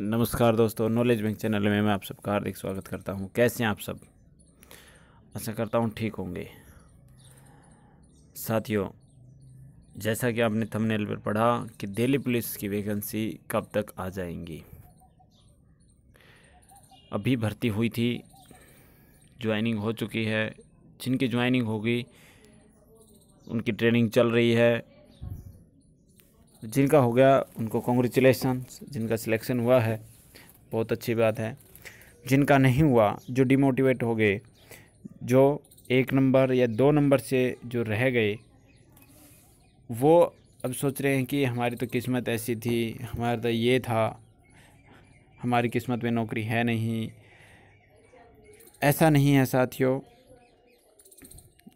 नमस्कार दोस्तों knowledge bank channel में मैं आप सबका हार्दिक स्वागत करता हूं कैसे हैं आप सब आशा करता हूं ठीक होंगे साथियों जैसा कि आपने थंबनेल पर पढ़ा कि दिल्ली पुलिस की वैकेंसी कब तक आ जाएंगी अभी भर्ती हुई थी ज्वाइनिंग हो चुकी है जिनकी ज्वाइनिंग होगी उनकी ट्रेनिंग चल रही है जिनका हो गया उनको कॉन्ग्रेचुलेसन जिनका सिलेक्शन हुआ है बहुत अच्छी बात है जिनका नहीं हुआ जो डिमोटिवेट हो गए जो एक नंबर या दो नंबर से जो रह गए वो अब सोच रहे हैं कि हमारी तो किस्मत ऐसी थी हमारा तो ये था हमारी किस्मत में नौकरी है नहीं ऐसा नहीं है साथियों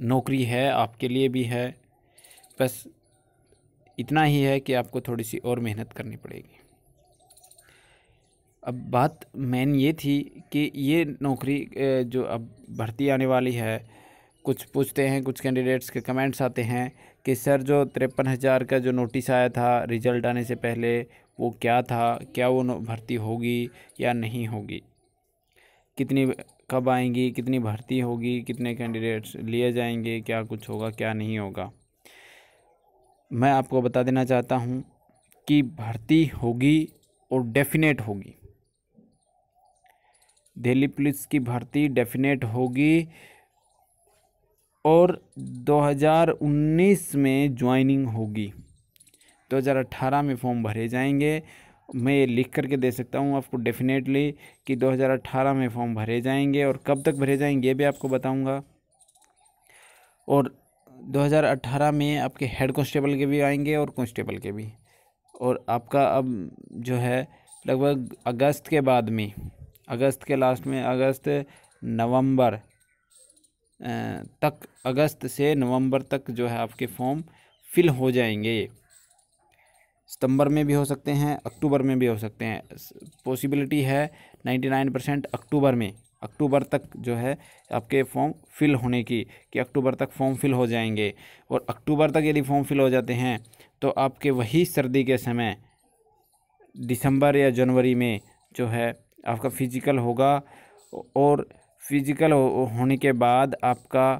नौकरी है आपके लिए भी है बस इतना ही है कि आपको थोड़ी सी और मेहनत करनी पड़ेगी अब बात मेन ये थी कि ये नौकरी जो अब भर्ती आने वाली है कुछ पूछते हैं कुछ कैंडिडेट्स के कमेंट्स आते हैं कि सर जो तिरपन हज़ार का जो नोटिस आया था रिज़ल्ट आने से पहले वो क्या था क्या वो भर्ती होगी या नहीं होगी कितनी कब आएंगी कितनी भर्ती होगी कितने कैंडिडेट्स लिए जाएंगे क्या कुछ होगा क्या नहीं होगा मैं आपको बता देना चाहता हूँ कि भर्ती होगी और डेफिनेट होगी दिल्ली पुलिस की भर्ती डेफिनेट होगी और 2019 में ज्वाइनिंग होगी 2018 में फॉर्म भरे जाएंगे मैं ये लिख करके दे सकता हूँ आपको डेफिनेटली कि 2018 में फॉर्म भरे जाएंगे और कब तक भरे जाएंगे ये भी आपको बताऊँगा और 2018 में आपके हेड कांस्टेबल के भी आएंगे और कांस्टेबल के भी और आपका अब जो है लगभग अगस्त के बाद में अगस्त के लास्ट में अगस्त नवंबर तक अगस्त से नवंबर तक जो है आपके फॉर्म फिल हो जाएंगे सितंबर में भी हो सकते हैं अक्टूबर में भी हो सकते हैं पॉसिबिलिटी है नाइन्टी नाइन परसेंट अक्टूबर में अक्टूबर तक जो है आपके फॉर्म फिल होने की कि अक्टूबर तक फॉर्म फिल हो जाएंगे और अक्टूबर तक यदि फॉर्म फिल हो जाते हैं तो आपके वही सर्दी के समय दिसंबर या जनवरी में जो है आपका फिजिकल होगा और फिजिकल हो, होने के बाद आपका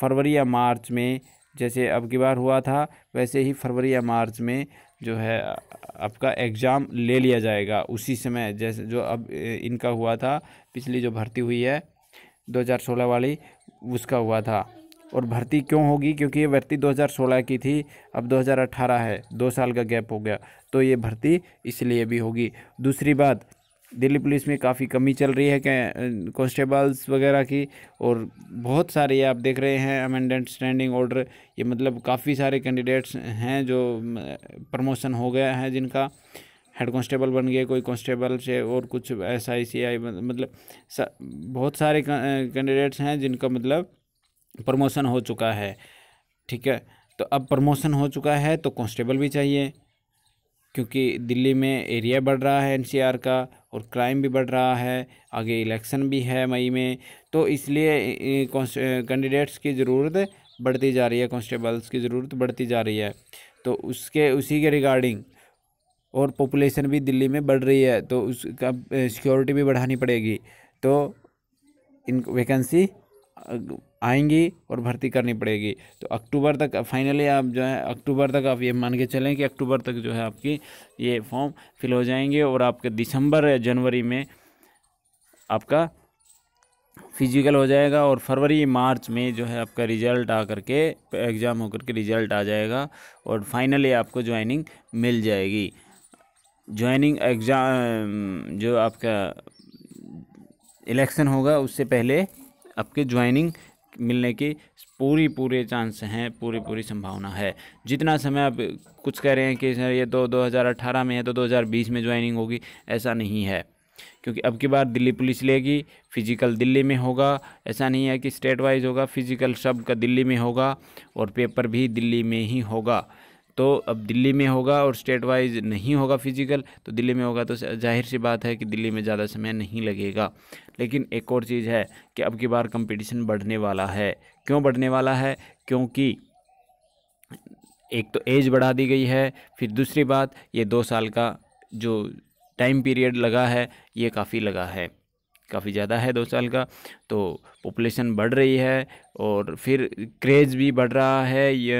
फरवरी या मार्च में जैसे अब की बार हुआ था वैसे ही फरवरी या मार्च में जो है आपका एग्ज़ाम ले लिया जाएगा उसी समय जैसे जो अब इनका हुआ था पिछली जो भर्ती हुई है 2016 वाली उसका हुआ था और भर्ती क्यों होगी क्योंकि ये भर्ती 2016 की थी अब 2018 है दो साल का गैप हो गया तो ये भर्ती इसलिए भी होगी दूसरी बात दिल्ली पुलिस में काफ़ी कमी चल रही है कॉन्स्टेबल्स वगैरह की और बहुत सारे आप देख रहे हैं अमेंडेंट स्टैंडिंग ऑर्डर ये मतलब काफ़ी सारे कैंडिडेट्स हैं जो प्रमोशन हो गया है जिनका हेड कांस्टेबल बन गए कोई कांस्टेबल से और कुछ एस आई सी आई मतलब सा, बहुत सारे कैंडिडेट्स हैं जिनका मतलब प्रमोशन हो चुका है ठीक है तो अब प्रमोशन हो चुका है तो कांस्टेबल भी चाहिए क्योंकि दिल्ली में एरिया बढ़ रहा है एनसीआर का और क्राइम भी बढ़ रहा है आगे इलेक्शन भी है मई में तो इसलिए कैंडिडेट्स की ज़रूरत बढ़ती जा रही है कॉन्स्टेबल्स की ज़रूरत बढ़ती जा रही है तो उसके उसी के रिगार्डिंग और पॉपुलेशन भी दिल्ली में बढ़ रही है तो उसका सिक्योरिटी भी बढ़ानी पड़ेगी तो इन वैकेंसी आएंगे और भर्ती करनी पड़ेगी तो अक्टूबर तक फाइनली आप जो है अक्टूबर तक आप ये मान के चलें कि अक्टूबर तक जो है आपकी ये फॉर्म फिल हो जाएंगे और आपके दिसंबर या जनवरी में आपका फिजिकल हो जाएगा और फरवरी मार्च में जो है आपका रिज़ल्ट आ करके एग्ज़ाम होकर के रिज़ल्ट आ जाएगा और फाइनली आपको ज्वाइनिंग मिल जाएगी ज्वाइनिंग एग्ज़ाम जो आपका इलेक्शन होगा उससे पहले आपके ज्वाइनिंग मिलने की पूरी पूरे चांस हैं पूरी पूरी संभावना है जितना समय आप कुछ कह रहे हैं कि सर ये तो 2018 में है तो 2020 में ज्वाइनिंग होगी ऐसा नहीं है क्योंकि अब की बार दिल्ली पुलिस लेगी फिजिकल दिल्ली में होगा ऐसा नहीं है कि स्टेट वाइज होगा फिजिकल सब का दिल्ली में होगा और पेपर भी दिल्ली में ही होगा तो अब दिल्ली में होगा और स्टेट वाइज नहीं होगा फिजिकल तो दिल्ली में होगा तो जाहिर सी बात है कि दिल्ली में ज़्यादा समय नहीं लगेगा लेकिन एक और चीज़ है कि अब की बार कंपटीशन बढ़ने वाला है क्यों बढ़ने वाला है क्योंकि एक तो एज बढ़ा दी गई है फिर दूसरी बात ये दो साल का जो टाइम पीरियड लगा है ये काफ़ी लगा है काफ़ी ज़्यादा है दो साल का तो पॉपुलेशन बढ़ रही है और फिर क्रेज़ भी बढ़ रहा है ये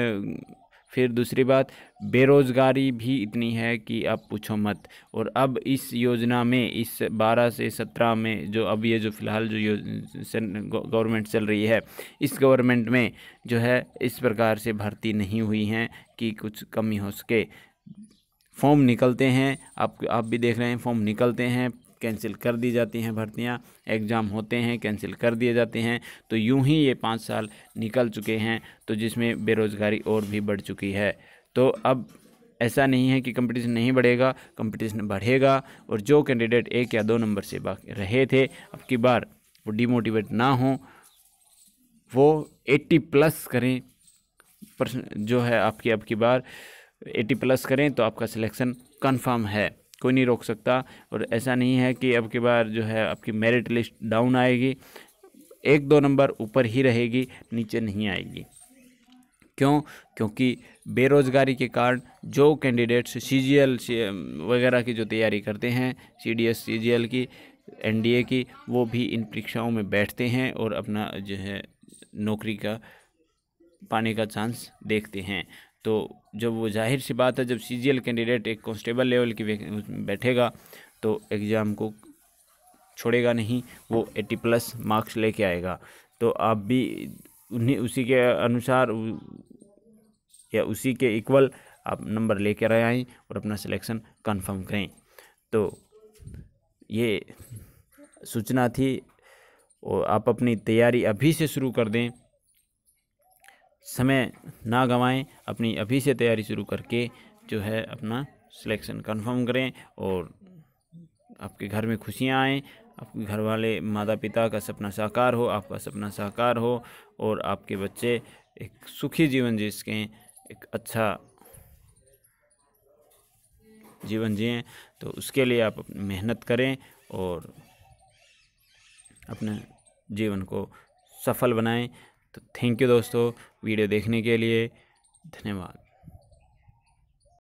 फिर दूसरी बात बेरोज़गारी भी इतनी है कि अब पूछो मत और अब इस योजना में इस 12 से 17 में जो अब ये जो फ़िलहाल जो गवर्नमेंट चल रही है इस गवर्नमेंट में जो है इस प्रकार से भर्ती नहीं हुई हैं कि कुछ कमी हो सके फॉर्म निकलते हैं आप आप भी देख रहे हैं फॉर्म निकलते हैं कैंसिल कर दी जाती हैं भर्तियाँ एग्ज़ाम होते हैं कैंसिल कर दिए जाते हैं तो यूं ही ये पाँच साल निकल चुके हैं तो जिसमें बेरोज़गारी और भी बढ़ चुकी है तो अब ऐसा नहीं है कि कंपटीशन नहीं बढ़ेगा कंपटीशन बढ़ेगा और जो कैंडिडेट एक या दो नंबर से बाकी रहे थे अब की बार वो डिमोटिवेट ना हो वो 80 प्लस करें जो है आपकी अब की बार 80 प्लस करें तो आपका सिलेक्शन कंफर्म है कोई नहीं रोक सकता और ऐसा नहीं है कि अब की बार जो है आपकी मेरिट लिस्ट डाउन आएगी एक दो नंबर ऊपर ही रहेगी नीचे नहीं आएगी क्यों क्योंकि बेरोज़गारी के कारण जो कैंडिडेट्स सी जी एल वगैरह की जो तैयारी करते हैं C D S C G L की एन डी ए की वो भी इन परीक्षाओं में बैठते हैं और अपना जो है नौकरी का पाने का चांस देखते हैं तो जब वो जाहिर सी बात है जब सी कैंडिडेट एक कॉन्स्टेबल लेवल की बैठेगा तो एग्ज़ाम को छोड़ेगा नहीं वो एट्टी प्लस मार्क्स लेके आएगा तो आप भी उन्हीं उसी के अनुसार या उसी के इक्वल आप नंबर लेकर आएँ और अपना सिलेक्शन कंफर्म करें तो ये सूचना थी और आप अपनी तैयारी अभी से शुरू कर दें समय ना गंवाएँ अपनी अभी से तैयारी शुरू करके जो है अपना सिलेक्शन कंफर्म करें और आपके घर में खुशियाँ आएँ आपके घर वाले माता पिता का सपना साकार हो आपका सपना साकार हो और आपके बच्चे एक सुखी जीवन जी सकें एक अच्छा जीवन जिए तो उसके लिए आप मेहनत करें और अपने जीवन को सफल बनाएं तो थैंक यू दोस्तों वीडियो देखने के लिए धन्यवाद